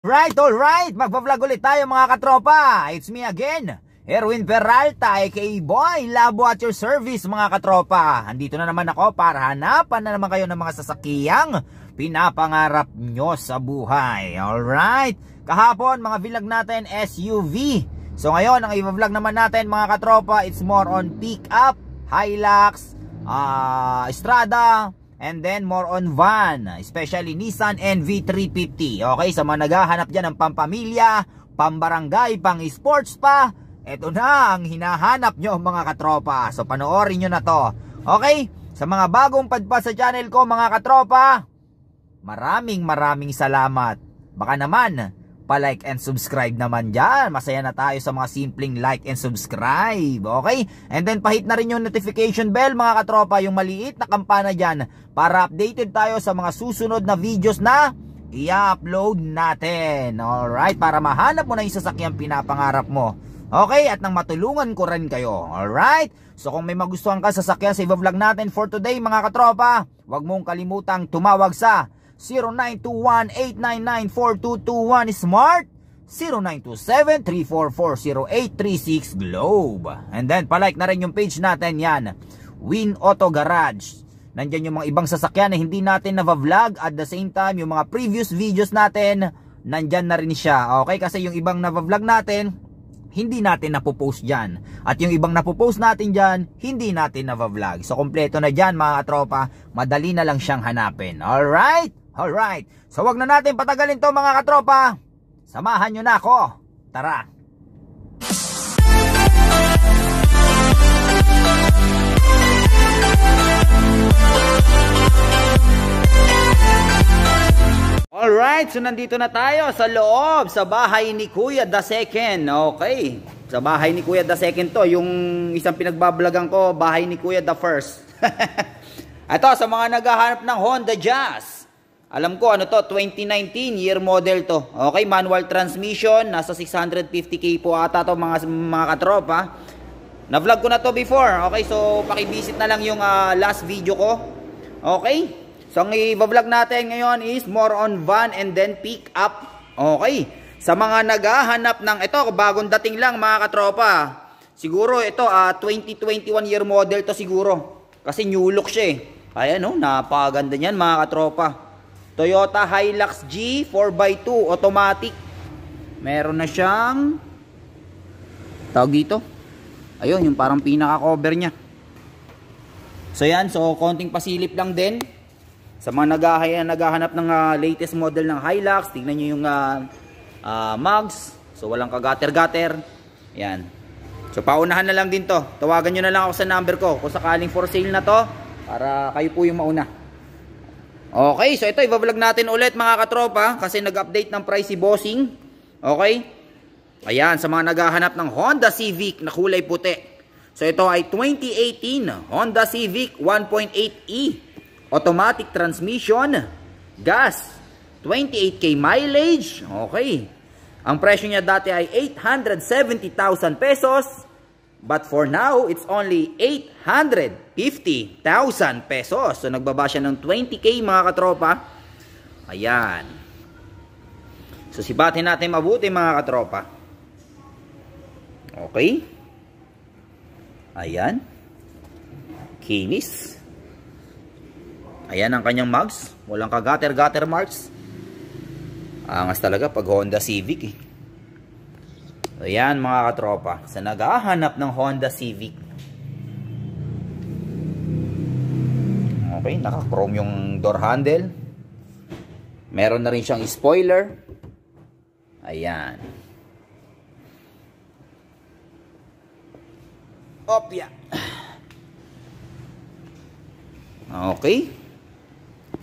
Right, all right. Magpa-vlog ulit tayo mga katropa. It's me again, Erwin Peralta aka Boy Labo at your service mga katropa. Andito na naman ako para hanapan na naman kayo ng mga sasakyang pinapangarap nyo sa buhay. All right. Kahapon mga vlog natin SUV. So ngayon ang i-vlog naman natin mga katropa, it's more on pick up, Hilux, uh, ah, Strada, And then more on van, especially Nissan NV350. Okay, sa mga naghahanap dyan ng pampamilya, pambarangay, pang sports pa, eto na ang hinahanap nyo mga katropa. So panoorin nyo na to. Okay, sa mga bagong padpa sa channel ko mga katropa, maraming maraming salamat. Baka naman, pa-like and subscribe naman dyan. Masaya na tayo sa mga simpleng like and subscribe. Okay? And then pahit na rin yung notification bell mga katropa, yung maliit na kampana dyan para updated tayo sa mga susunod na videos na i-upload natin. Alright? Para mahanap mo na yung sasakyang pinapangarap mo. Okay, at nang matulungan ko rin kayo. Alright? So kung may magustuhan ka sasakyan sa iba vlog natin for today mga katropa, huwag mong kalimutang tumawag sa 0921-899-4221 Smart 0927-344-0836 Globe And then palike na rin yung page natin yan Win Auto Garage Nandyan yung mga ibang sasakyan na hindi natin nava-vlog At the same time yung mga previous videos natin Nandyan na rin siya Okay kasi yung ibang nava-vlog natin hindi natin napopost dyan. At yung ibang napopost natin dyan, hindi natin nava-vlog So, kompleto na dyan mga tropa Madali na lang siyang hanapin. Alright? Alright, so wag na natin patagalin to mga katropa. Samahan nyo na ako. Tara! Alright, so nandito na tayo sa loob, sa bahay ni Kuya the Second. Okay, sa bahay ni Kuya the Second to, yung isang pinagbablagan ko, bahay ni Kuya the First. Ito, sa mga naghahanap ng Honda Jazz. Alam ko ano to, 2019 year model to. Okay, manual transmission, nasa 650k po ata to mga mga katropa. Na-vlog ko na to before. Okay, so paki-visit na lang yung uh, last video ko. Okay? So ang i-vlog natin ngayon is more on van and then pick up. Okay? Sa mga naghahanap ng ito, bagong dating lang mga katropa. Siguro ito uh, 2021 year model to siguro. Kasi new look siya eh. Ayan no, oh, napaganda niyan mga katropa. Toyota Hilux G 4x2 automatic. Meron na siyang tawag dito. Ayun, yung parang pinaka-cover niya. So yan, so konting pasilip lang din. Sa mga naghahanap, naghahanap ng uh, latest model ng Hilux, tingnan niyo yung uh, uh, mugs. So walang kagater-gater. Yan. So paunahan na lang din to. Tawagan niyo na lang ako sa number ko kung sakaling for sale na to para kayo po yung mauna. Okay, so ito ibablog natin ulit mga katropa kasi nag-update ng price si Bossing. Okay? Ayan, sa mga naghahanap ng Honda Civic na kulay puti. So ito ay 2018 Honda Civic 1.8e e. automatic transmission, gas, 28k mileage. Okay. Ang presyo niya dati ay 870,000 pesos. But for now, it's only 850,000 pesos. So nagbaba siya ng 20k mga katropa. Ayan. So sibatin natin mabuti mga katropa. Okay. Ayan. Kinis. Ayan ang kanyang mugs. Walang kagater-gater marks. Angas talaga pag Honda Civic eh. So yan mga katropa, sa naghahanap ng Honda Civic. Okay, naka-chrome yung door handle. Meron na rin siyang spoiler. Ayan. Opya. Okay.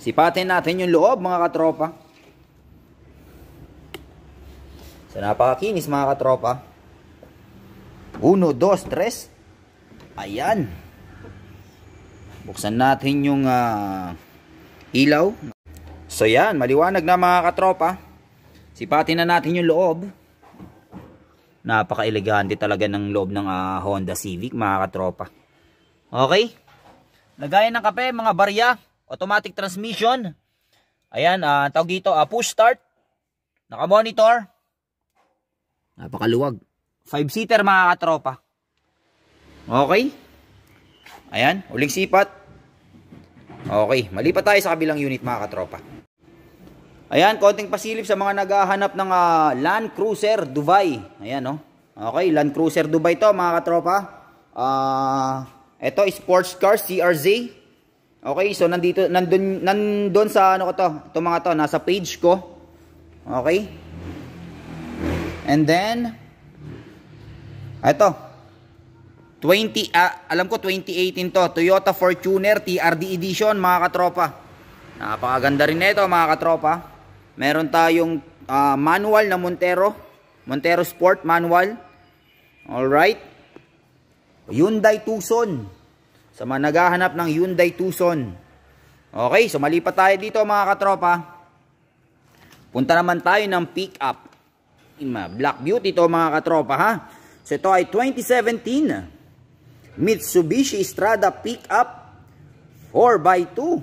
Sipatin natin yung loob mga katropa. So, napakakinis mga katropa. Uno, dos, tres. Ayan. Buksan natin yung uh, ilaw. So, yan. Maliwanag na mga katropa. Sipatin na natin yung loob. Napaka-elegante talaga ng loob ng uh, Honda Civic mga katropa. Okay? Lagayan ng kape, mga barya. Automatic transmission. Ayan, uh, tawag dito, uh, push start. Naka-monitor. Napakaluwag. Five-seater mga katropa. Okay. Ayan, uling sipat. Okay, malipat tayo sa kabilang unit mga katropa. Ayan, konting pasilip sa mga naghahanap ng uh, Land Cruiser Dubai. Ayan, no? Oh. Okay, Land Cruiser Dubai to mga katropa. Ah, uh, ito sports car CRZ. Okay, so nandito nandun nandun sa ano ko to, to mga to nasa page ko. Okay? And then, ito, 20, uh, alam ko 2018 to, Toyota Fortuner TRD Edition mga katropa. Napakaganda rin nito mga katropa. Meron tayong uh, manual na Montero, Montero Sport manual. Alright. Hyundai Tucson. Sa mga naghahanap ng Hyundai Tucson. Okay, so malipat tayo dito mga katropa. Punta naman tayo ng pick up. Ima, Black Beauty to mga katropa ha. So ito ay 2017 Mitsubishi Strada Pickup 4x2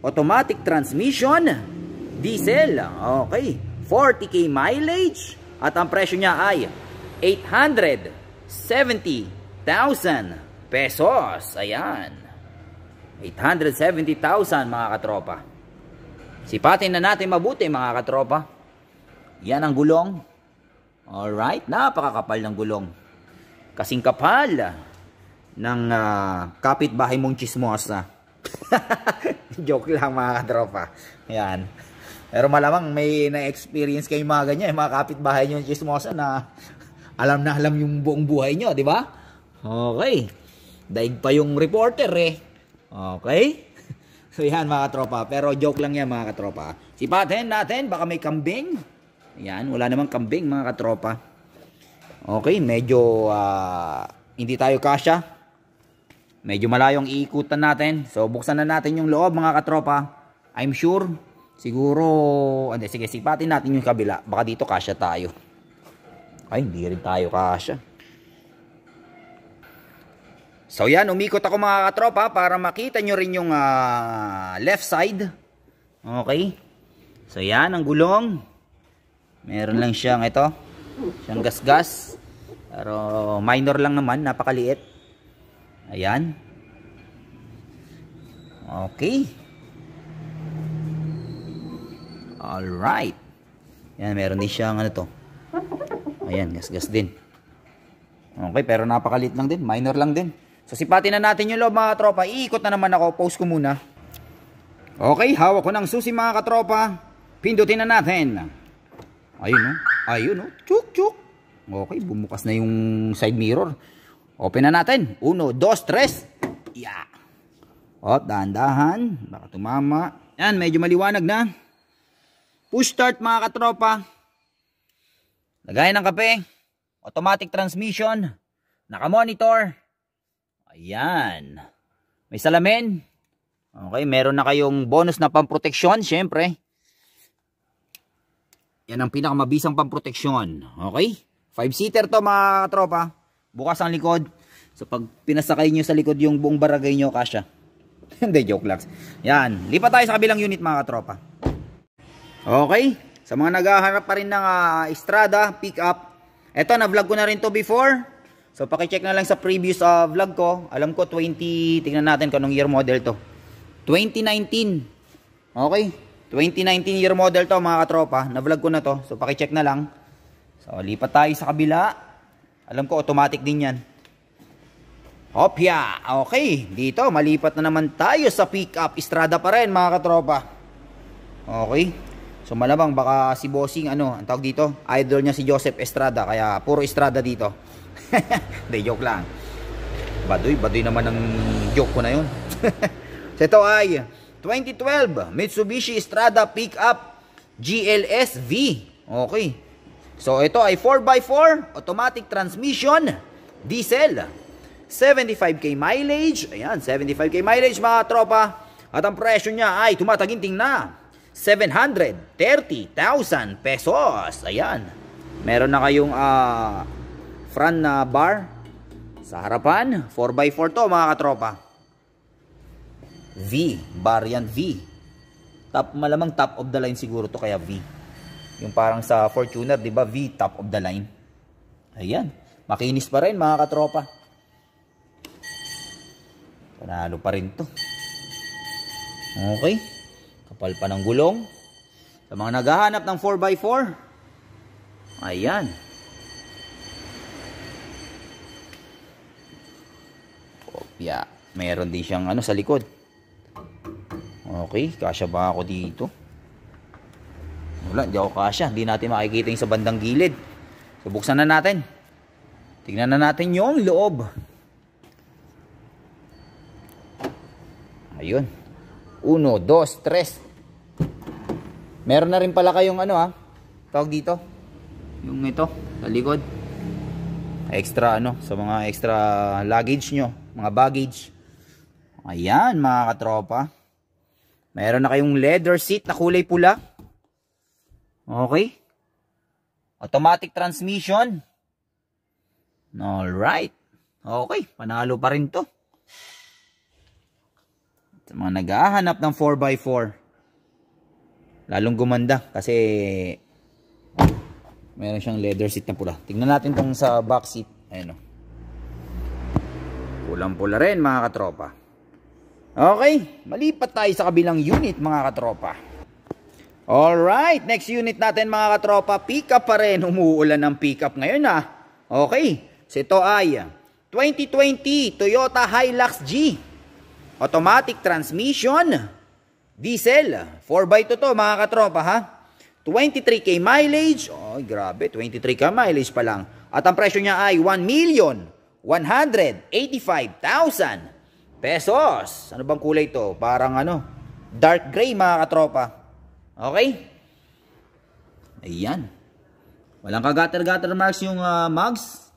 automatic transmission diesel. Okay. 40k mileage at ang presyo niya ay 870,000 pesos. Ayan. 870,000 mga katropa. Sipatin na natin mabuti mga katropa. Yan ang gulong. Alright, napakakapal ng gulong. Kasing kapal ah, ng uh, kapitbahay mong chismosa. Joke lang mga katropa. Yan. Pero malamang may na-experience kayo mga ganyan, mga kapitbahay nyo ng chismosa na alam na alam yung buong buhay nyo, di ba? Okay. Daig pa yung reporter eh. Okay. So yan mga katropa. Pero joke lang yan mga katropa. Sipatin natin. Baka may kambing. Yan, wala namang kambing mga katropa. Okay, medyo uh, hindi tayo kasya. Medyo malayong iikutan natin. So buksan na natin yung loob mga katropa. I'm sure siguro hindi sige sipatin natin yung kabila. Baka dito kasya tayo. Ay, hindi rin tayo kasya. So yan, umikot ako mga katropa para makita nyo rin yung uh, left side. Okay. So yan, ang gulong. Meron lang siyang ito. Siyang gasgas. -gas. Pero minor lang naman. Napakaliit. Ayan. Okay. Alright. Ayan. Meron din siyang ano to. Ayan. Gasgas -gas din. Okay. Pero napakaliit lang din. Minor lang din. So sipatin na natin yung loob mga tropa Iikot na naman ako. Post ko muna. Okay. Hawak ko ng susi mga katropa. Pindutin na natin. Ayun no. Oh. Ayun no. Oh. Chuk chuk. Okay, bumukas na yung side mirror. Open na natin. Uno, dos, tres. Yeah. O, dahan-dahan. Baka tumama. Yan, medyo maliwanag na. Push start mga katropa. Lagay ng kape. Automatic transmission. Naka-monitor. Ayan. May salamin. Okay, meron na kayong bonus na pamproteksyon, syempre. Yan ang pinakamabisang pamproteksyon. Okay? 5-seater to mga tropa. Bukas ang likod. So pag pinasakay nyo sa likod yung buong barangay nyo, kasha. Hindi, joke lang. Yan. Lipat tayo sa kabilang unit mga tropa. Okay? Sa mga naghahanap pa rin ng uh, Estrada, pick up. Ito, na-vlog ko na rin to before. So paki-check na lang sa previous uh, vlog ko. Alam ko 20, tingnan natin kung anong year model to. 2019. Okay? 2019 year model to mga katropa. Na-vlog ko na to. So paki-check na lang. So lipat tayo sa kabila. Alam ko automatic din 'yan. Hopya. Okay, dito malipat na naman tayo sa pickup Estrada pa rin mga katropa. Okay. So malamang baka si Bossing ano, ang tawag dito, idol niya si Joseph Estrada kaya puro Estrada dito. Hindi joke lang. Baduy, baduy naman ang joke ko na 'yon. so ito ay 2012, Mitsubishi Strada Pickup GLS-V. Okay. So, ito ay 4x4, automatic transmission, diesel. 75k mileage. Ayan, 75k mileage mga tropa. At ang presyo niya ay tumataginting na 730,000 pesos. Ayan. Meron na kayong uh, front na ah, bar sa harapan. 4x4 to mga katropa. V, variant V. Top, malamang top of the line siguro to kaya V. Yung parang sa Fortuner, di ba? V, top of the line. Ayan. Makinis pa rin mga katropa. Panalo pa rin to. Okay. Kapal pa ng gulong. Sa mga naghahanap ng 4x4. Ayan. Kopya. Meron din siyang ano sa likod. Okay, kasya ba ako dito? Wala, hindi ako kasya. Hindi natin makikita yung sa bandang gilid. So, buksan na natin. Tignan na natin yung loob. Ayun. Uno, dos, tres. Meron na rin pala kayong ano ha. Tawag dito. Yung ito, sa likod. Extra ano, sa mga extra luggage nyo. Mga baggage. Ayan, mga katropa. Meron na kayong leather seat na kulay pula. Okay. Automatic transmission. Alright. Okay, panalo pa rin to. Sa mga naghahanap ng 4x4, lalong gumanda kasi meron siyang leather seat na pula. Tingnan natin tong sa back seat. Ayan o. Oh. Pulang-pula rin mga katropa. Okay, malipat tayo sa kabilang unit mga katropa. Alright, next unit natin mga katropa, pick up pa rin. Umuulan ng pick up ngayon ha. Ah. Okay, so ito ay 2020 Toyota Hilux G. Automatic transmission, diesel, 4x2 to mga katropa ha. 23k mileage, oh grabe, 23k mileage pa lang. At ang presyo niya ay 1,185,000 pesos. Ano bang kulay to? Parang ano, dark gray mga katropa. Okay? Ayan. Walang kagater-gater marks yung uh, mugs.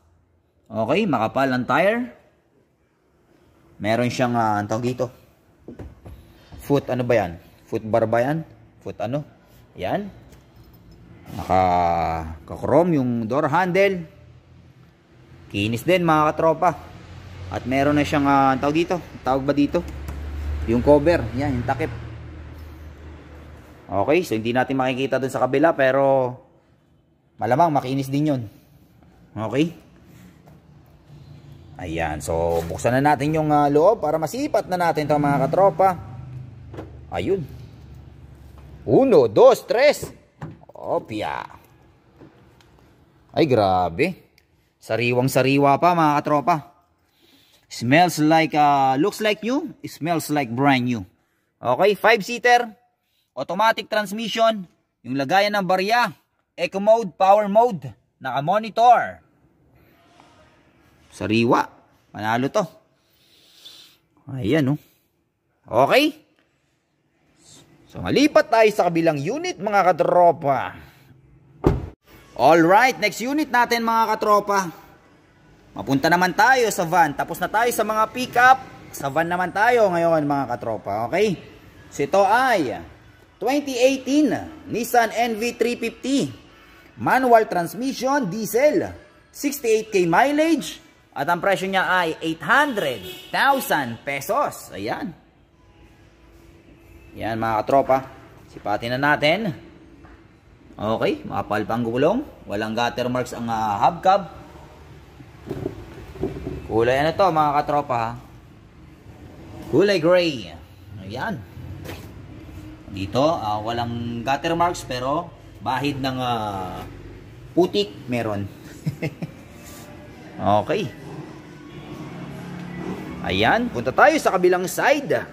Okay, makapal ang tire. Meron siyang, uh, ah, ang tawag dito? Foot, ano ba yan? Foot bar ba yan? Foot ano? Ayan. Naka-chrome yung door handle. Kinis din mga katropa. At meron na siyang uh, tawag dito, tawag ba dito? Yung cover, yan, yung takip. Okay, so hindi natin makikita dun sa kabila pero malamang makinis din yun. Okay? Ayan, so buksan na natin yung uh, loob para masipat na natin ito mga katropa. Ayun. Uno, dos, tres. Opya. Ay, grabe. Sariwang-sariwa pa mga katropa. Smells like, uh, looks like new, smells like brand new. Okay, 5-seater, automatic transmission, yung lagayan ng barya, eco mode, power mode, naka-monitor. Sariwa, manalo to. Ayan, oh. Okay? So, malipat tayo sa kabilang unit, mga katropa. right, next unit natin, mga katropa. Mapunta naman tayo sa van. Tapos na tayo sa mga pickup. Sa van naman tayo ngayon mga katropa. Okay? So ito ay 2018 Nissan NV350. Manual transmission, diesel. 68k mileage. At ang presyo niya ay 800,000 pesos. Ayan. Ayan mga katropa. Sipatin na natin. Okay. Makapal pang gulong. Walang gutter marks ang uh, hubcab. Kulay ano to mga katropa ha? Kulay gray. Ayan. Dito, uh, walang gutter marks pero bahid ng uh, putik meron. okay. Ayan, punta tayo sa kabilang side.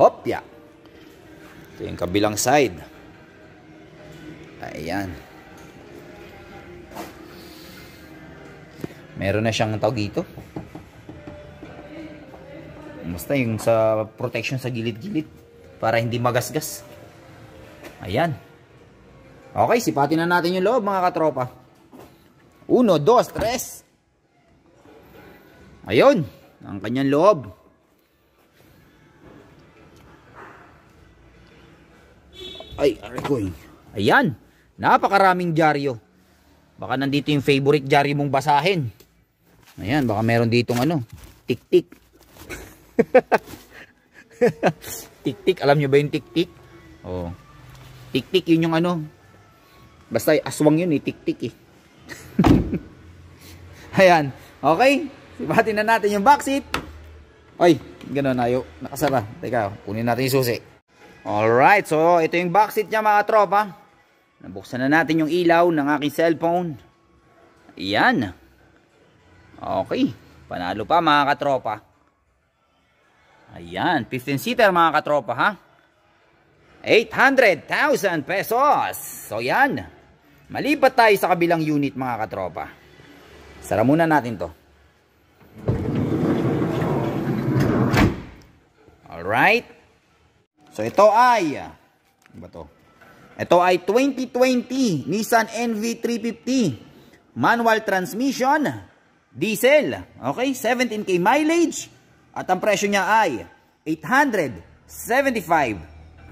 Hopya. Ito yung kabilang side. Ayan. Meron na siyang tawag dito. Basta yung sa protection sa gilid-gilid para hindi magasgas. Ayan. Okay, sipatin na natin yung loob mga katropa. Uno, dos, tres. Ayun, ang kanyang loob. Ay, aray ko eh. Ayan. Napakaraming dyaryo. Baka nandito yung favorite dyaryo mong basahin. Ayan, baka meron ditong ano, tik-tik. tik-tik, alam nyo ba yung tik-tik? Oh. Tik-tik yun yung ano. Basta aswang yun eh, tik-tik eh. Ayan, okay. Sibatin na natin yung box seat. Ay, ganun ayo. Nakasara. Teka, kunin natin yung susi. Alright, so ito yung box seat niya mga tropa. Nabuksan na natin yung ilaw ng aking cellphone. Ayan. Okay. Panalo pa mga katropa. Ayan. 15-seater mga katropa ha. 800,000 pesos. So yan. Malipat tayo sa kabilang unit mga katropa. Sara muna natin to. Alright. So ito ay, ano ba to? Ito ay 2020 Nissan NV350. Manual transmission, diesel, okay, 17k mileage at ang presyo niya ay 875,000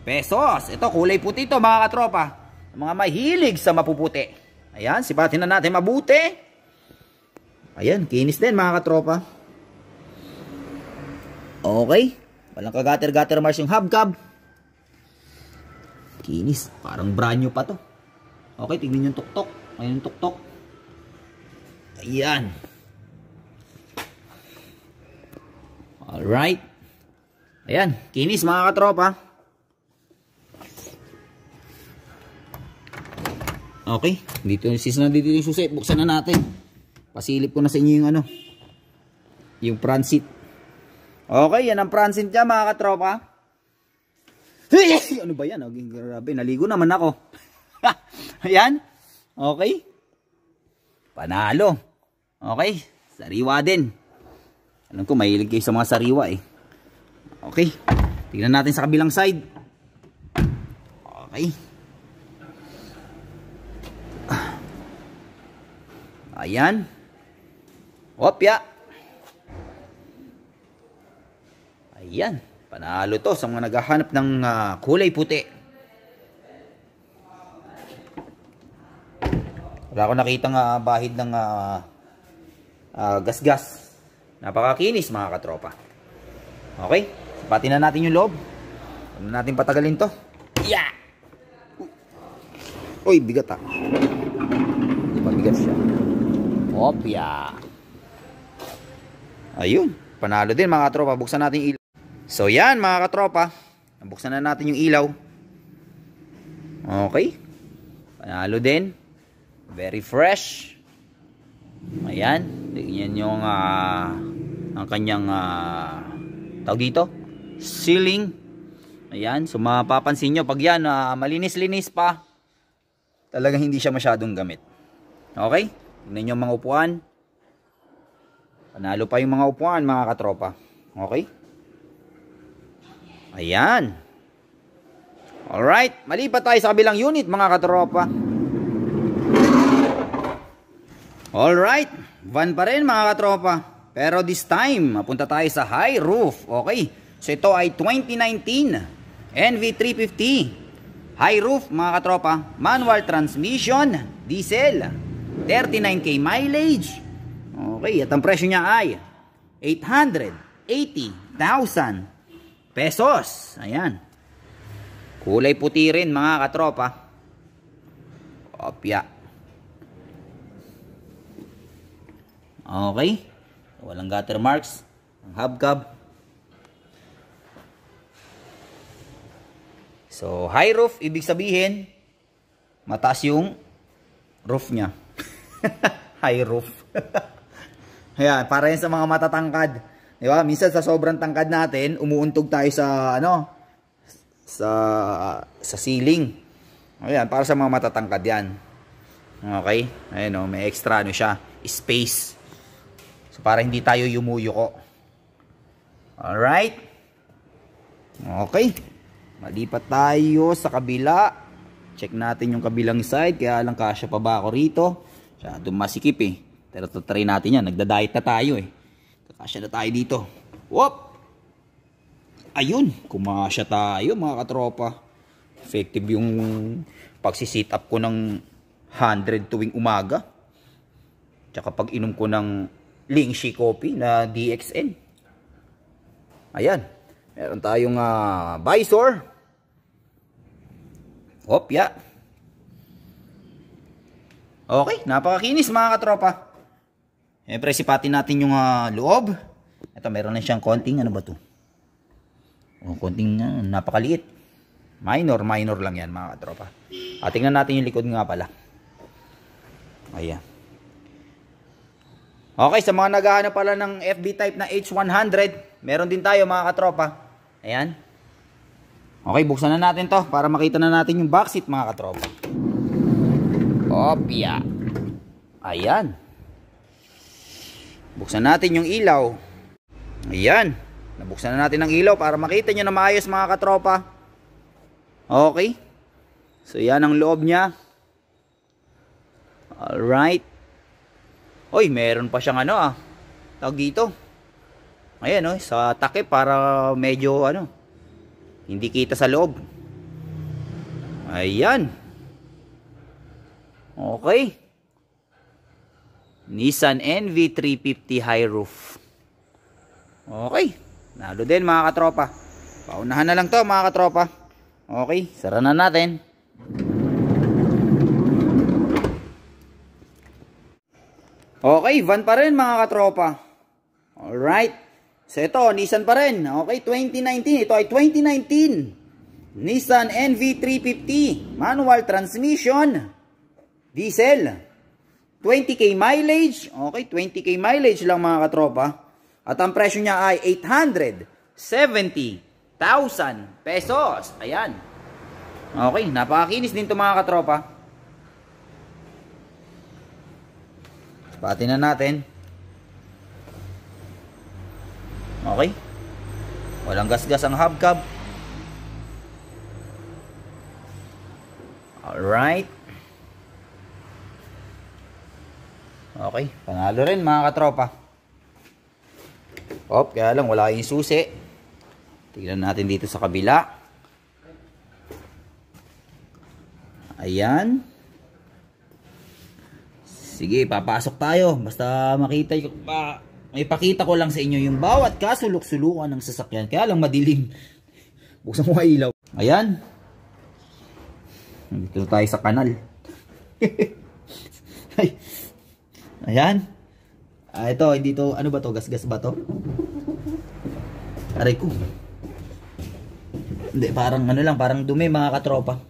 pesos. Ito kulay puti ito mga katropa. Mga mahilig sa mapuputi. Ayan, sipatin na natin mabuti. Ayan, kinis din mga katropa. Okay. Walang kagater-gater mars yung hubcab. Kinis. Parang branyo pa to. Okay, tignan yung tuktok. Ayan yung tuktok. Ayan. Alright. Ayan. Kinis mga katropa. Okay. Dito yung sis na dito yung susi. Buksan na natin. Pasilip ko na sa inyo yung ano. Yung front seat. Okay. Yan ang front seat niya mga katropa. ano ba yan? grabe, naligo naman ako. Ayan. Okay. Panalo. Okay. Sariwa din. Alam ko, mahilig kayo sa mga sariwa eh. Okay. Tignan natin sa kabilang side. Okay. Ayan. Opya. Ayan. Panalo to sa mga naghahanap ng uh, kulay puti. Wala ko nakita nga uh, bahid ng uh, uh, gasgas. Napakakinis mga katropa. Okay? Sapatin na natin yung loob. Huwag na natin patagalin to. Yeah! Uy, bigat ah. Di ba bigat siya? Opya. Ayun. Panalo din mga katropa. Buksan natin yung So yan mga katropa. Nabuksan na natin yung ilaw. Okay. Panalo din. Very fresh. Ayan. Tingnan yung uh, ang kanyang uh, tawag dito. Ceiling. Ayan. So mapapansin nyo pag yan uh, malinis-linis pa talagang hindi siya masyadong gamit. Okay. Tingnan nyo mga upuan. Panalo pa yung mga upuan mga katropa. Okay. Ayan. Alright, malipat tayo sa kabilang unit mga katropa. Alright, van pa rin mga katropa. Pero this time, mapunta tayo sa high roof. Okay, so ito ay 2019 NV350. High roof mga katropa, manual transmission, diesel, 39k mileage. Okay, at ang presyo niya ay 880,000 pesos. Ayan. Kulay puti rin mga katropa. Opya. Okay. Walang gutter marks. Ang hubcab. So, high roof, ibig sabihin, mataas yung roof niya. high roof. Ayan, para yan sa mga matatangkad. Di ba? Minsan sa sobrang tangkad natin, umuuntog tayo sa ano sa sa ceiling. Ayun, para sa mga matatangkad 'yan. Okay? Ayun oh, may extra ano siya, space. So para hindi tayo yumuyuko. All right? Okay. Malipat tayo sa kabila. Check natin yung kabilang side. Kaya lang kasya pa ba ako rito? Masyadong masikip eh. Pero tatry natin yan. Nagda-diet na tayo eh. Kakasya na tayo dito. Whoop! Ayun, kumasya tayo mga katropa. Effective yung pagsisit up ko ng 100 tuwing umaga. Tsaka pag inom ko ng Lingxi coffee na DXN. Ayan. Meron tayong uh, ah, Visor. Hopya. Yeah. Okay, napakakinis mga katropa. Siyempre, eh, sipatin natin yung uh, loob. Ito, meron lang siyang konting, ano ba to? O, oh, konting, uh, napakaliit. Minor, minor lang yan mga katropa. At ah, tingnan natin yung likod nga pala. Ayan. Okay, sa mga naghahanap pala ng FB type na H100, meron din tayo mga katropa. Ayan. Okay, buksan na natin to para makita na natin yung backseat mga katropa. Opya. Ayan. Buksan natin yung ilaw. Ayan. Nabuksan na natin ang ilaw para makita nyo na maayos mga katropa. Okay. So yan ang loob niya. Alright. Oy, meron pa siyang ano ah. Tawag dito. Ayan oh, sa takip para medyo ano. Hindi kita sa loob. Ayan. Okay. Nissan NV350 high roof. Okay. Nalo din mga katropa. Paunahan na lang to mga katropa. Okay. Sara na natin. Okay. Van pa rin mga katropa. Alright. So ito, Nissan pa rin. Okay. 2019. Ito ay 2019. Nissan NV350. Manual transmission. Diesel. 20k mileage. Okay, 20k mileage lang mga katropa. At ang presyo niya ay 870,000 pesos. Ayan. Okay, napakakinis din ito mga katropa. Patin na natin. Okay. Walang gasgas ang hubcap. Alright. Okay, panalo rin mga katropa. Op, kaya lang wala kayong susi. Tignan natin dito sa kabila. Ayan. Sige, papasok tayo. Basta makita yung pa may pakita ko lang sa inyo yung bawat kasulok-sulukan ng sasakyan. Kaya lang madilim. Buksan mo ilaw. Ayan. Dito tayo sa kanal. Ay, Ayan. Ah, ito, hindi to, ano ba to? Gasgas ba to? Aray ko. Hindi, parang ano lang, parang dumi mga katropa.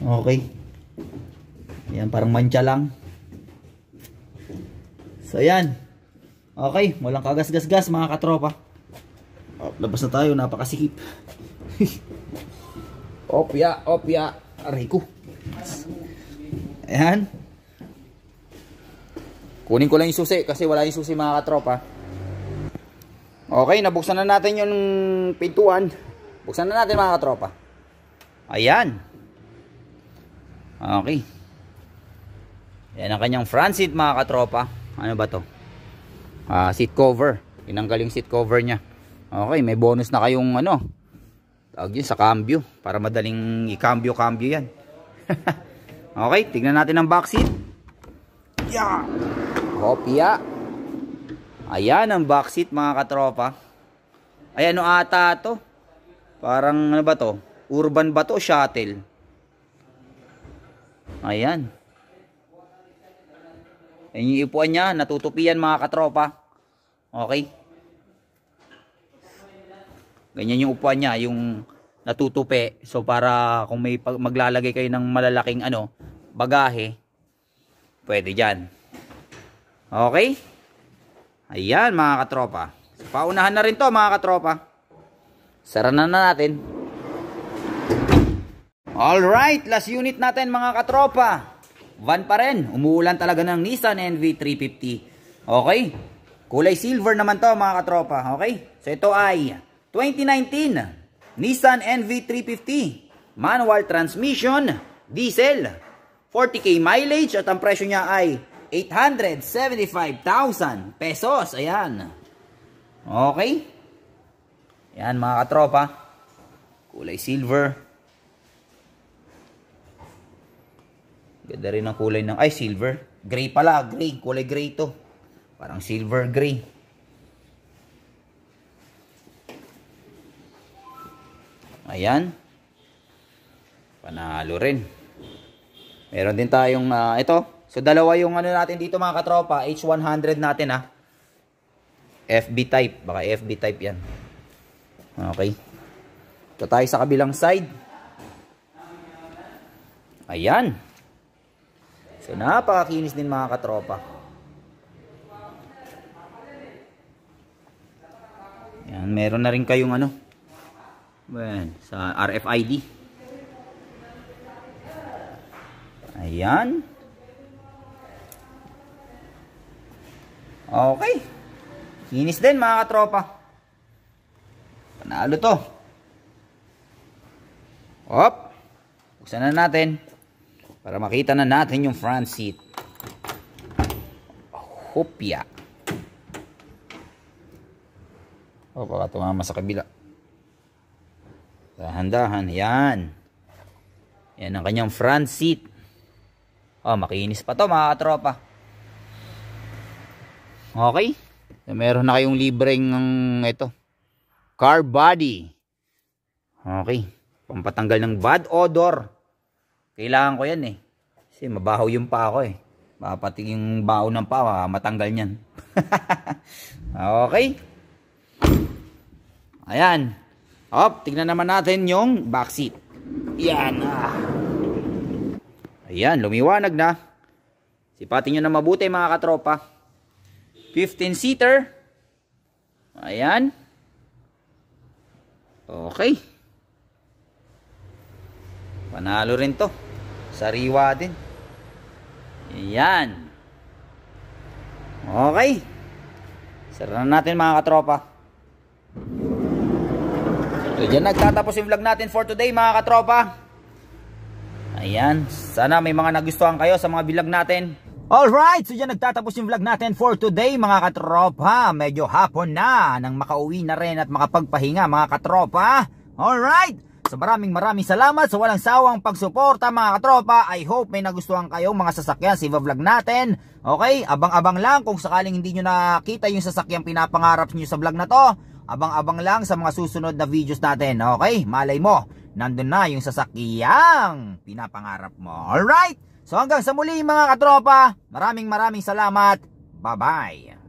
Okay. Ayan, parang mancha lang. So, ayan. Okay, walang kagas-gas-gas mga katropa. Oh, labas na tayo, napakasikip. opya, opya. Aray ko. Ayan. Kunin ko lang yung susi kasi wala yung susi mga katropa. Okay, nabuksan na natin yung pintuan. Buksan na natin mga katropa. Ayan. Okay. Yan ang kanyang front seat mga katropa. Ano ba to? Uh, seat cover. Tinanggal yung seat cover niya. Okay, may bonus na kayong ano. Tawag yun, sa cambio. Para madaling i-cambio-cambio yan. okay, tignan natin ang back seat. Yeah! Hopia. Ayan ang backseat mga katropa. Ayan no ata to. Parang ano ba to? Urban ba to? Shuttle. Ayan. Ayan yung ipuan niya. Natutupian mga katropa. Okay. Ganyan yung upuan niya. Yung natutupi. So para kung may maglalagay kayo ng malalaking ano, bagahe, pwede dyan. Okay? Ayan mga katropa. So, paunahan na rin to mga katropa. Sara na na natin. All right, last unit natin mga katropa. Van pa rin. Umuulan talaga ng Nissan NV350. Okay? Kulay silver naman to mga katropa. Okay? So ito ay 2019 Nissan NV350 manual transmission diesel 40k mileage at ang presyo niya ay 875,000 pesos. Ayan. Okay. Ayan mga katropa. Kulay silver. Ganda rin ang kulay ng, ay silver. Gray pala, gray. Kulay gray to. Parang silver gray. Ayan. Panalo rin. Meron din tayong uh, ito. So dalawa yung ano natin dito mga katropa, H100 natin ha. Ah. FB type, baka FB type 'yan. Okay. Ito tayo sa kabilang side. Ayan. So napakakinis din mga katropa. Ayan, meron na rin kayong ano. Ayan, sa RFID. Ayan. Okay. Kinis din mga katropa. Panalo to. Hop. Buksan na natin. Para makita na natin yung front seat. Hopya. O, oh, baka tumama sa kabila. Dahan-dahan. Yan. Yan ang kanyang front seat. Oh, makinis pa to mga katropa. Okay? So, eh, meron na kayong libreng ng ito. Car body. Okay. Pampatanggal ng bad odor. Kailangan ko yan eh. Kasi mabaho yung pa ako eh. Mapatig yung bao ng pa, ah. matanggal niyan. okay? Ayan. Hop, tingnan naman natin yung back seat. Yan. Ah. Ayan, lumiwanag na. Sipatin niyo na mabuti mga katropa. 15-seater. Ayan. Okay. Panalo rin to. Sariwa din. Ayan. Okay. Sara natin mga katropa. So, dyan nagtatapos yung vlog natin for today mga katropa. Ayan. Sana may mga nagustuhan kayo sa mga vlog natin. Alright, so yan nagtatapos yung vlog natin for today mga katropa. Medyo hapon na nang makauwi na rin at makapagpahinga mga katropa. Alright, so maraming maraming salamat sa so walang sawang pagsuporta mga katropa. I hope may nagustuhan kayo mga sasakyan sa vlog natin. Okay, abang-abang lang kung sakaling hindi nyo nakita yung sasakyang pinapangarap nyo sa vlog na to. Abang-abang lang sa mga susunod na videos natin. Okay, malay mo, nandun na yung sasakyang pinapangarap mo. Alright, So hanggang sa muli mga katropa, maraming maraming salamat. Bye-bye.